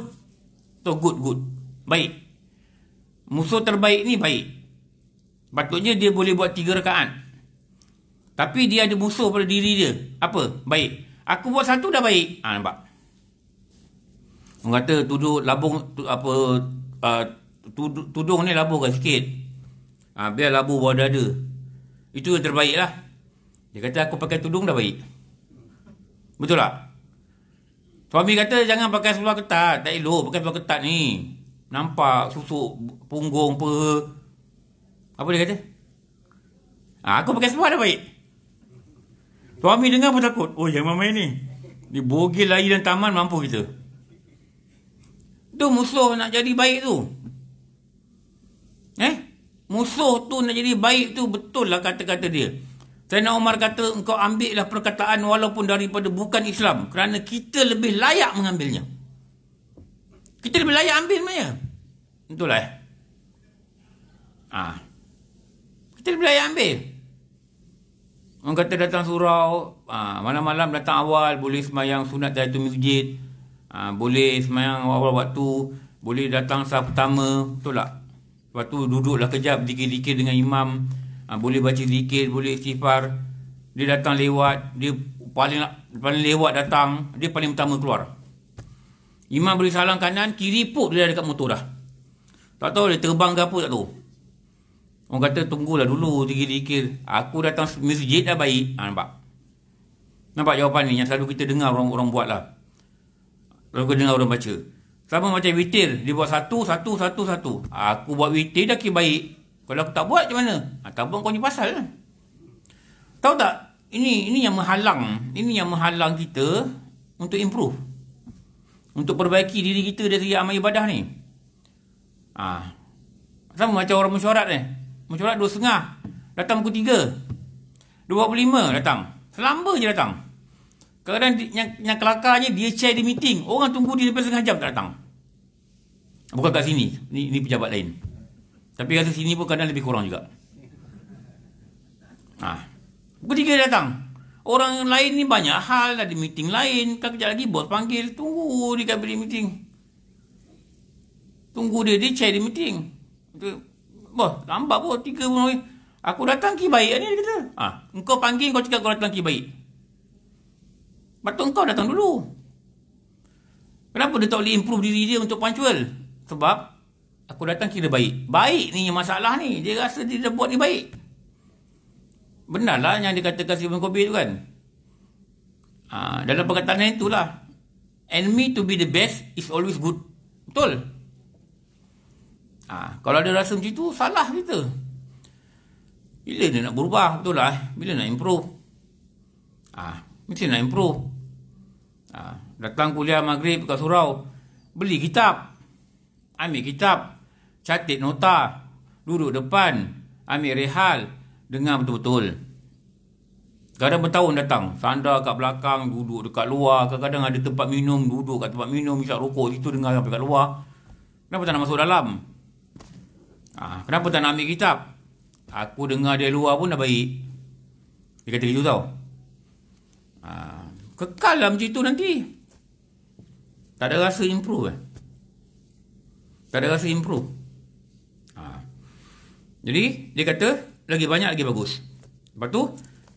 to good good. Baik. Musuh terbaik ni baik. Patutnya dia boleh buat tiga rekaan. Tapi dia ada musuh pada diri dia. Apa? Baik. Aku buat satu dah baik. Ah ha, nampak. Orang kata tuduh labung tu, apa uh, tudung, tudung ni laburkan sikit. Ha, biar labu bawah dada. Itu yang terbaik lah. Dia kata aku pakai tudung dah baik. Betul tak? Suami kata jangan pakai seluar ketat. Tak elok pakai seluar ketat ni. Nampak susuk punggung apa. Apa dia kata? Ha, aku pakai seluar dah baik. Suami dengar pun takut. Oh yang main ni. Ni bogil lari dan taman mampu kita. Tu musuh nak jadi baik tu. Musuh tu nak jadi baik tu betul lah kata-kata dia. Sayyidina Umar kata, engkau ambil lah perkataan walaupun daripada bukan Islam. Kerana kita lebih layak mengambilnya. Kita lebih layak ambil namanya. Betul lah, eh? Ah. Kita lebih layak ambil. Orang kata datang surau, ah, malam-malam datang awal, boleh semayang sunat dari tu masjid. Ah, boleh semayang awal waktu, boleh datang sah pertama. Betul tak? Lepas tu duduklah kejap dikir-dikir dengan imam. Ha, boleh baca dikir, boleh istighfar. Dia datang lewat. Dia paling paling lewat datang. Dia paling pertama keluar. Imam beri salam kanan, kiri pun dia dah dekat motor dah. Tak tahu dia terbang ke apa tak tahu. Orang kata tunggulah dulu dikir-dikir. Aku datang masjid dah baik. Ha, nampak? Nampak jawapan ni yang selalu kita dengar orang-orang buat lah. Lalu kita dengar orang baca. Sama macam witir. Dia buat satu, satu, satu, satu. Aku buat witir dah kira baik. Kalau aku tak buat macam mana? Ha, Atau pun kau ni pasal. Tahu tak? Ini ini yang menghalang. Ini yang menghalang kita untuk improve. Untuk perbaiki diri kita dari segi amal ibadah ni. Ha. Sama macam orang mesyuarat ni. Mesyuarat dua setengah. Datang pukul tiga. Dua puluh lima datang. Selamba je datang. Kadang-kadang yang, yang kelakarnya dia chair di meeting. Orang tunggu dia sampai setengah jam tak datang. Bukan kat sini. Ni, ni pejabat lain. Tapi kat sini pun kadang lebih kurang juga. Ha. Ketiga datang. Orang lain ni banyak hal. Ada meeting lain. Kan kejap lagi bos panggil. Tunggu dia kat meeting. Tunggu dia. Dia chair di meeting. Dia, bos, lambat pun. Tiga pun. Aku datang ki baik ni dia kata. Ha. Engkau panggil kau cakap kau datang ki baik. Patut kau datang dulu. Kenapa dia tak boleh improve diri dia untuk punctual? sebab aku datang kira baik. Baik ni masalah ni. Dia rasa dia buat ni baik. benar lah yang dikatakan si Kobi tu kan. Ha, dalam perkataan lah. And me to be the best is always good. Betul? Ha, kalau dia rasa macam tu, salah kita. Bila dia nak berubah, betul lah. Bila nak improve. Ha, mesti nak improve. Ha, datang kuliah maghrib kat surau. Beli kitab ambil kitab, catat nota, duduk depan, ambil rehal, dengar betul-betul. Kadang bertahun datang, sandar kat belakang, duduk dekat luar, kadang-kadang ada tempat minum, duduk kat tempat minum, isap rokok situ, dengar sampai kat luar. Kenapa tak nak masuk dalam? Ha, kenapa tak nak ambil kitab? Aku dengar dia luar pun dah baik. Dia kata gitu tau. Ha, kekal lah macam tu nanti. Tak ada rasa improve eh. Tak ada ya. rasa improve. Ha. Jadi, dia kata, lagi banyak lagi bagus. Lepas tu,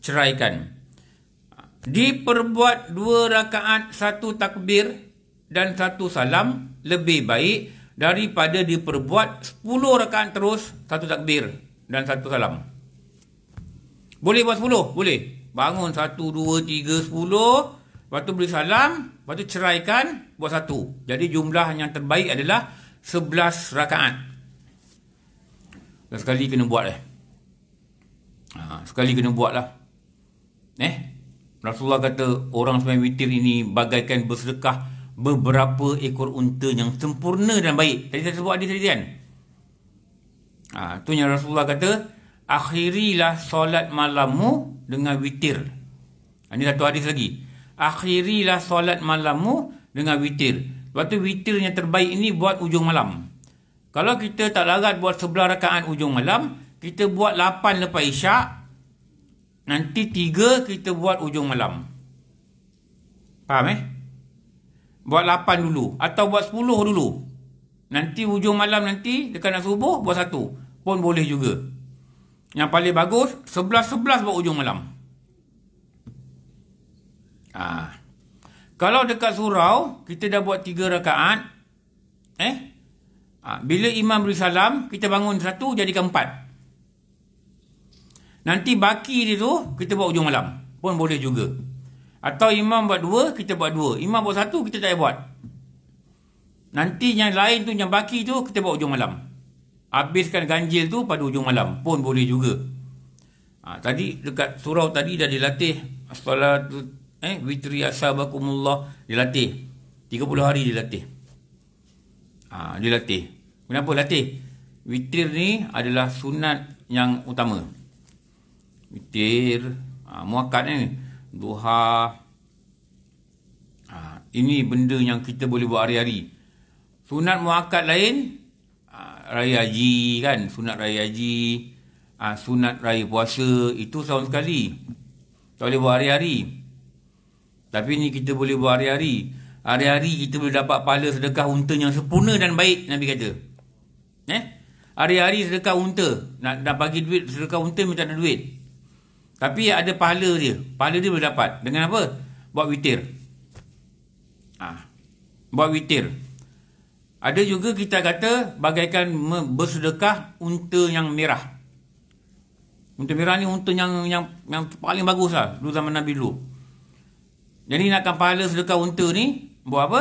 ceraikan. Diperbuat dua rakaat, satu takbir dan satu salam lebih baik daripada diperbuat sepuluh rakaat terus, satu takbir dan satu salam. Boleh buat sepuluh? Boleh. Bangun satu, dua, tiga, sepuluh. Lepas tu beri salam. Lepas tu ceraikan, buat satu. Jadi jumlah yang terbaik adalah Sebelas rakaat. sekali kena buat eh. Ha, sekali kena buat lah. Eh. Rasulullah kata orang sembahyang witir ini bagaikan bersedekah beberapa ekor unta yang sempurna dan baik. Tadi saya sebut hadis tadi kan. Ha, tu yang Rasulullah kata akhirilah solat malammu dengan witir. Ha, ini satu hadis lagi. Akhirilah solat malammu dengan witir. Waktu witir yang terbaik ini buat ujung malam. Kalau kita tak larat buat sebelah rakaat ujung malam, kita buat lapan lepas isyak, nanti tiga kita buat ujung malam. Faham eh? Buat lapan dulu atau buat sepuluh dulu. Nanti ujung malam nanti dekat nak subuh buat satu pun boleh juga. Yang paling bagus 11 11 buat ujung malam. Ah. Kalau dekat surau, kita dah buat tiga rakaat. Eh? Ha, bila imam beri salam, kita bangun satu, jadikan empat. Nanti baki dia tu, kita buat ujung malam. Pun boleh juga. Atau imam buat dua, kita buat dua. Imam buat satu, kita tak buat. Nanti yang lain tu, yang baki tu, kita buat ujung malam. Habiskan ganjil tu pada ujung malam. Pun boleh juga. Ha, tadi, dekat surau tadi dah dilatih. Assalamualaikum eh witri ashabakumullah dilatih 30 hari dilatih ha, dilatih kenapa latih witir ni adalah sunat yang utama witir ha, muakat ni duha ha, ini benda yang kita boleh buat hari-hari sunat muakat lain ha, raya haji kan sunat raya haji ha, sunat raya puasa itu tahun sekali tak boleh buat hari-hari. Tapi ni kita boleh buat hari-hari. Hari-hari kita boleh dapat pahala sedekah unta yang sempurna dan baik Nabi kata. Eh? Hari-hari sedekah unta. Nak, nak bagi duit sedekah unta minta ada duit. Tapi ada pahala dia. Pahala dia boleh dapat. Dengan apa? Buat witir. Ah. Ha. Buat witir. Ada juga kita kata bagaikan bersedekah unta yang merah. Unta merah ni unta yang yang yang paling baguslah dulu zaman Nabi dulu. Jadi nak pahala sedekah unta ni buat apa?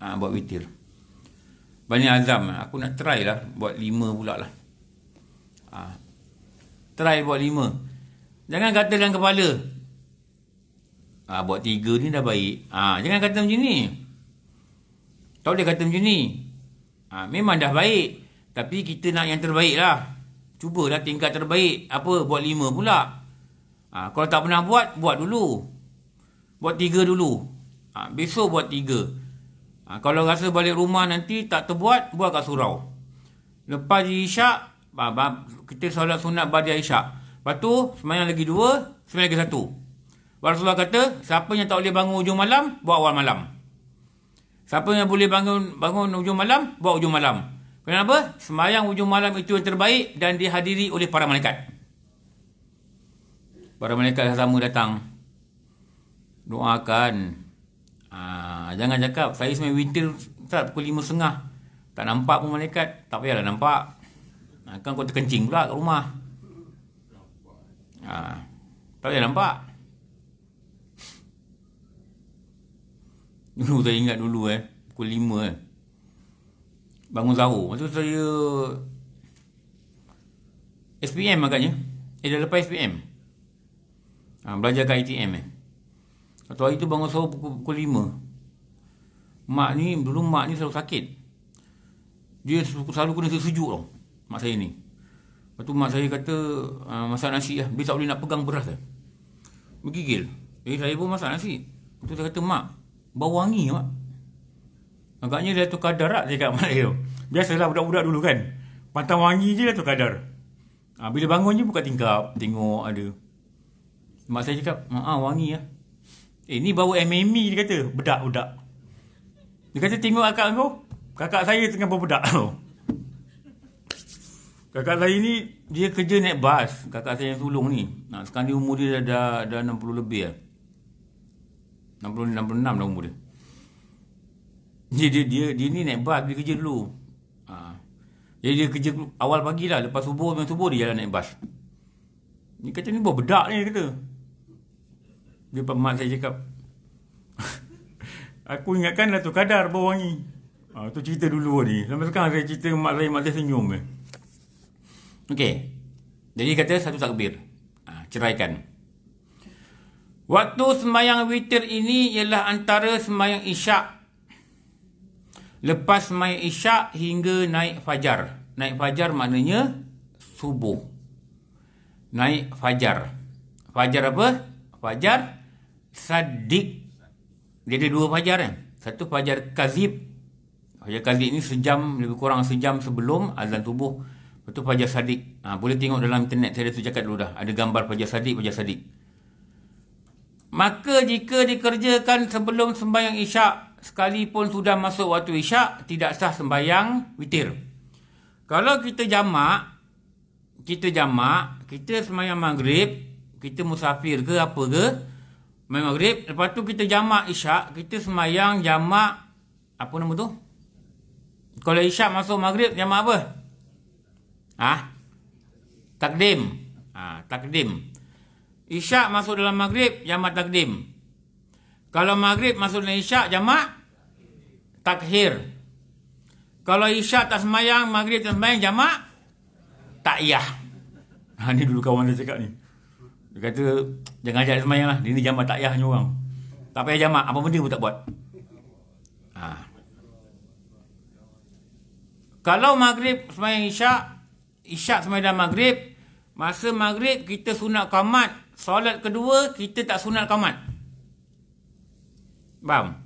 Ha, buat witir. Banyak azam. Aku nak try lah. Buat lima pula lah. Ha. Try buat lima. Jangan kata dengan kepala. Ha, buat tiga ni dah baik. Ha, jangan kata macam ni. Tak boleh kata macam ni. Ha, memang dah baik. Tapi kita nak yang terbaik lah. Cubalah tingkat terbaik. Apa? Buat lima pula. Ha, kalau tak pernah buat, Buat dulu buat tiga dulu. Ha, besok buat tiga. Ha, kalau rasa balik rumah nanti tak terbuat, buat kat surau. Lepas isyak, kita solat sunat badai isyak. Lepas tu, semayang lagi dua, semayang lagi satu. Rasulullah kata, siapa yang tak boleh bangun ujung malam, buat awal malam. Siapa yang boleh bangun bangun ujung malam, buat ujung malam. Kenapa? Semayang ujung malam itu yang terbaik dan dihadiri oleh para malaikat. Para malaikat sama datang doakan Aa, ah, jangan cakap saya sembang witir tak pukul 5.30 tak nampak pun malaikat tak payahlah nampak ah, kan kau terkencing pula kat rumah ha, tak payah nampak dulu saya ingat dulu eh pukul 5 eh bangun sahur masa saya SPM agaknya eh dah lepas SPM ha, belajar kat ITM eh satu hari tu bangun sahur pukul, pukul 5. Mak ni, dulu mak ni selalu sakit. Dia selalu kena sejuk tau. Mak saya ni. Lepas tu mak saya kata, ah, masak nasi lah. Dia boleh nak pegang beras lah. Bergigil. Jadi eh, saya pun masak nasi. Lepas tu saya kata, mak, bau wangi mak. Agaknya dia tu kadar lah, cakap mak saya. Biasalah budak-budak dulu kan. Pantang wangi je lah tu kadar. Ah, bila bangun je buka tingkap, tengok ada. Mak saya cakap, ah wangi lah. Ya. Eh ni bau MME dia kata Bedak-bedak Dia kata tengok akak kau Kakak saya tengah bau bedak tau Kakak saya ni Dia kerja naik bas Kakak saya yang sulung ni nah, Sekarang ni umur dia dah, dah, dah 60 lebih lah 66 dah umur dia. Dia, dia dia dia ni naik bas Dia kerja dulu ha. Jadi dia kerja awal pagi lah Lepas subuh Lepas subuh dia jalan naik bas Ni kata ni buat bedak ni Dia kata dia mak saya cakap (laughs) Aku ingatkan tu Kadar bau wangi ha, tu cerita dulu ni Lama sekarang saya cerita mak saya, mak saya senyum eh. Okey Jadi kata satu takbir ha, Ceraikan Waktu semayang witir ini ialah antara semayang isyak. Lepas semayang isyak hingga naik fajar. Naik fajar maknanya subuh. Naik fajar. Fajar apa? Fajar sadik. jadi dua fajar kan. Satu fajar kazib. Fajar kazib ni sejam, lebih kurang sejam sebelum azan tubuh, Lepas tu fajar sadik. Ha, boleh tengok dalam internet saya dah cakap dulu dah. Ada gambar fajar sadik, fajar sadik. Maka jika dikerjakan sebelum sembahyang isyak, sekalipun sudah masuk waktu isyak, tidak sah sembahyang witir. Kalau kita jamak, kita jamak, kita sembahyang maghrib, kita musafir ke apa ke, main maghrib lepas tu kita jamak isyak kita semayang jamak apa nama tu kalau isyak masuk maghrib jamak apa ha takdim ha takdim isyak masuk dalam maghrib jamak takdim kalau maghrib masuk dalam isyak jamak takhir kalau isyak tak semayang maghrib tak semayang jamak takyah Ini ha, dulu kawan dia cakap ni dia kata Jangan ajak semayang lah ni jamak tak payah orang Tak payah jamak Apa benda pun tak buat ha. Kalau maghrib semayang isyak Isyak semayang dan maghrib Masa maghrib kita sunat kamat Solat kedua kita tak sunat kamat Faham?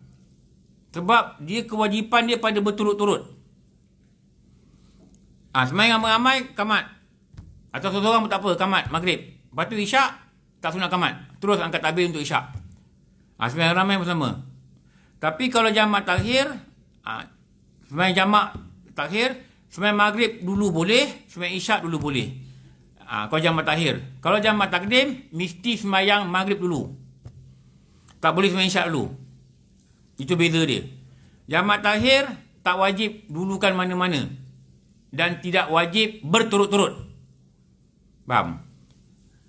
Sebab dia kewajipan dia pada berturut-turut Ha, semayang ramai-ramai, kamat. Atau seorang pun tak apa, kamat, maghrib. Lepas tu isyak, tak sunat kamat. Terus angkat tabir untuk isyak. Ha, sembilan ramai bersama. Tapi kalau jamak takhir, ha, sembilan jamak takhir, sembilan maghrib dulu boleh, semua isyak dulu boleh. Ha, kalau jamat takhir. Kalau jamat takdim, mesti sembilan maghrib dulu. Tak boleh sembilan isyak dulu. Itu beza dia. Jamat takhir, tak wajib dulukan mana-mana. Dan tidak wajib berturut-turut. Faham? Faham?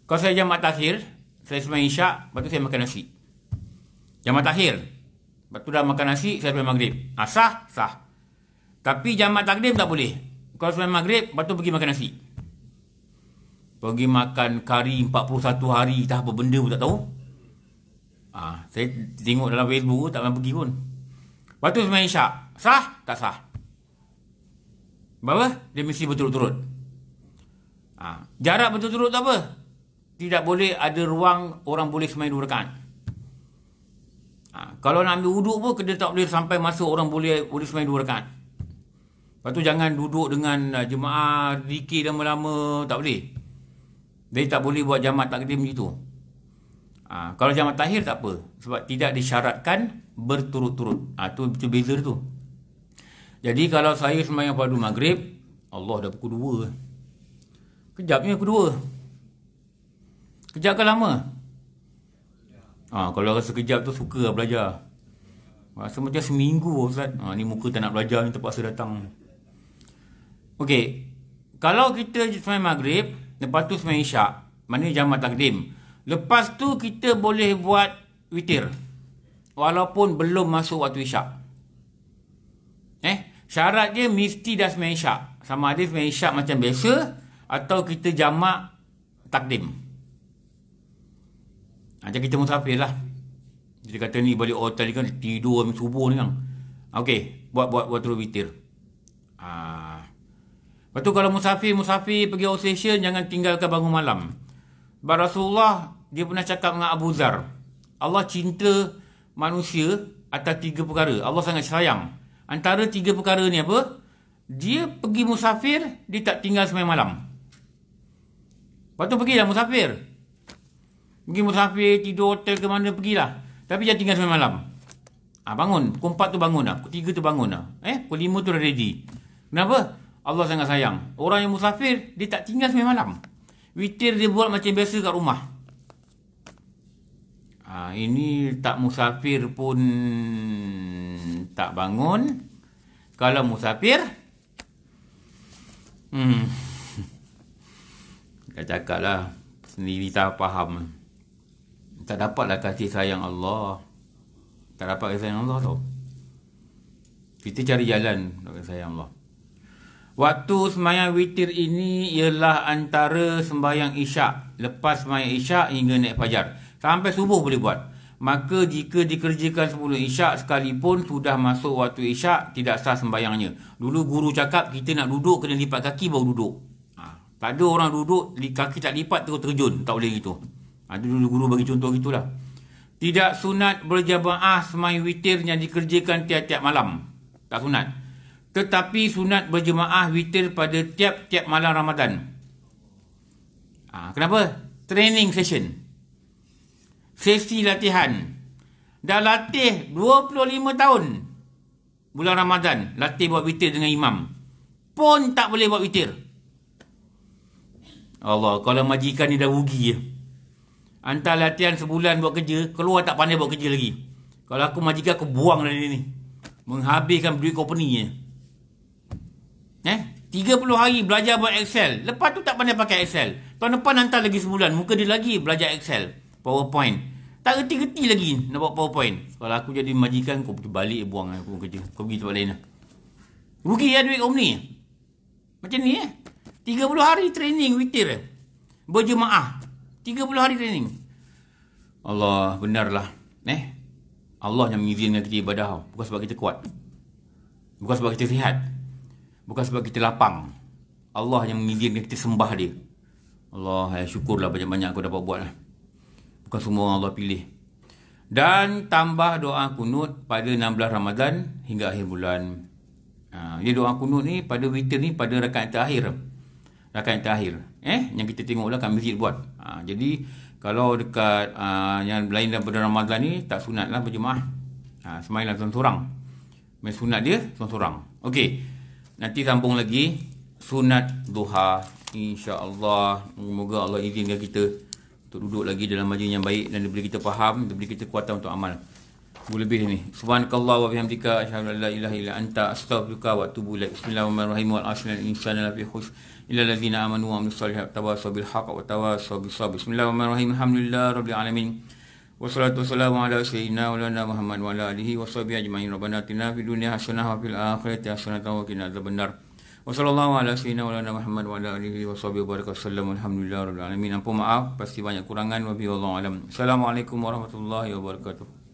Kalau saya jamak takhir, saya sembang isyak, lepas tu saya makan nasi. Jamak takhir. Lepas tu dah makan nasi, saya sembang maghrib. Ah, sah? Sah. Tapi jamak takdim tak boleh. Kalau sembang maghrib, lepas tu pergi makan nasi. Pergi makan kari 41 hari, tak apa benda pun tak tahu. Ah, saya tengok dalam Facebook, tak pernah pergi pun. Lepas tu sembang isyak. Sah? Tak sah. Bapa? Dia mesti betul. turut Ah, jarak betul betul tak apa tidak boleh ada ruang orang boleh semain dua rakaat. Ha, kalau nak ambil wuduk pun kena tak boleh sampai masuk orang boleh boleh semain dua rakaat. Lepas tu jangan duduk dengan uh, jemaah zikir lama-lama, tak boleh. Dia tak boleh buat jamaat takdim itu. Ha, kalau jamaat tahir tak apa sebab tidak disyaratkan berturut-turut. Ha, tu, tu beza tu. Jadi kalau saya semayang pada maghrib, Allah dah pukul dua. Kejapnya pukul dua. Kejap ke lama? Ha, kalau rasa kejap tu suka lah belajar. Rasa macam seminggu lah, Ustaz. Ha, ni muka tak nak belajar ni terpaksa datang. Okey. Kalau kita semain maghrib, lepas tu semain isyak. Maksudnya jamat takdim. Lepas tu kita boleh buat witir. Walaupun belum masuk waktu isyak. Eh? Syarat dia mesti dah semain isyak. Sama ada semain isyak macam biasa. Atau kita jamak takdim. Takdim. Macam kita musafir lah. Dia kata ni balik hotel ni kan tidur sampai subuh ni kan. Okey, buat buat buat terus witir. Ah. Lepas tu kalau musafir musafir pergi Australia jangan tinggalkan bangun malam. Bar Rasulullah dia pernah cakap dengan Abu Zar. Allah cinta manusia atas tiga perkara. Allah sangat sayang. Antara tiga perkara ni apa? Dia pergi musafir, dia tak tinggal sampai malam. Lepas tu pergi dah musafir. Mungkin musafir, tidur hotel ke mana, pergilah. Tapi jangan tinggal sampai malam. Ha, bangun. Pukul 4 tu bangun lah. Pukul 3 tu bangun lah. Eh, pukul 5 tu dah ready. Kenapa? Allah sangat sayang. Orang yang musafir, dia tak tinggal sampai malam. Witir dia buat macam biasa kat rumah. Ha, ini tak musafir pun tak bangun. Kalau musafir, hmm, tak (laughs) cakap lah. Sendiri tak faham. Hmm tak dapatlah kasih sayang Allah. Tak dapat kasih sayang Allah tu. Kita cari jalan untuk kasih sayang Allah. Waktu sembahyang witir ini ialah antara sembahyang isyak. Lepas sembahyang isyak hingga naik fajar. Sampai subuh boleh buat. Maka jika dikerjakan sebelum isyak sekalipun sudah masuk waktu isyak, tidak sah sembahyangnya. Dulu guru cakap kita nak duduk kena lipat kaki baru duduk. Ha. Tak ada orang duduk, kaki tak lipat terus terjun. Tak boleh gitu. Ada ha, dulu guru bagi contoh gitulah. Tidak sunat berjamaah semai witir yang dikerjakan tiap-tiap malam. Tak sunat. Tetapi sunat berjamaah witir pada tiap-tiap malam Ramadan. Ha, kenapa? Training session. Sesi latihan. Dah latih 25 tahun. Bulan Ramadan. Latih buat witir dengan imam. Pun tak boleh buat witir. Allah, kalau majikan ni dah rugi ya. Hantar latihan sebulan buat kerja Keluar tak pandai buat kerja lagi Kalau aku majikan aku buang dari ni Menghabiskan duit company eh? 30 hari belajar buat Excel Lepas tu tak pandai pakai Excel Tahun depan hantar lagi sebulan Muka dia lagi belajar Excel PowerPoint Tak reti-reti lagi nak buat PowerPoint Kalau aku jadi majikan Kau pergi balik buang aku kerja Kau pergi tempat lain lah. Rugi ya duit company Macam ni eh 30 hari training witir eh? Berjemaah 30 hari training. Allah, benarlah. Eh? Allah yang mengizinkan kita ibadah. Bukan sebab kita kuat. Bukan sebab kita sihat. Bukan sebab kita lapang. Allah yang mengizinkan kita sembah dia. Allah, ya syukurlah banyak-banyak aku dapat buat. Lah. Bukan semua orang Allah pilih. Dan tambah doa kunut pada 16 Ramadan hingga akhir bulan. Ha, dia doa kunut ni pada winter ni pada rakan terakhir rakan yang terakhir eh yang kita tengoklah kan masjid buat ha, jadi kalau dekat ha, yang lain daripada Ramadan ni tak sunatlah berjemaah ha, semailah seorang-seorang main sunat dia seorang-seorang okey nanti sambung lagi sunat duha insya-Allah moga Allah izinkan kita untuk duduk lagi dalam majlis yang baik dan diberi kita faham diberi kita kuatan untuk amal lebih ni. Subhanakallah wa bihamdika asyhadu an la ilaha illa anta astaghfiruka wa atubu ilaik. Bismillahirrahmanirrahim. Wal 'asri innal insana lafi khusr illa alladhina amanu wa amilus solihati wa tawassaw bil haqqi wa tawassaw bis sabr. Bismillahirrahmanirrahim. Alhamdulillah rabbil alamin. Wassalatu wassalamu ala sayyidina wa lana Muhammad wa ala alihi wa sahbihi ajma'in. Rabbana atina fid dunya hasanah wa fil akhirati hasanah wa qina adzabannar. Wa sallallahu ala sayyidina wa lana Muhammad wa ala alihi wa sahbihi wa baraka sallam. Alhamdulillah rabbil alamin. Ampun maaf pasti banyak kurangan wa bi wallahu alam. Assalamualaikum warahmatullahi wabarakatuh.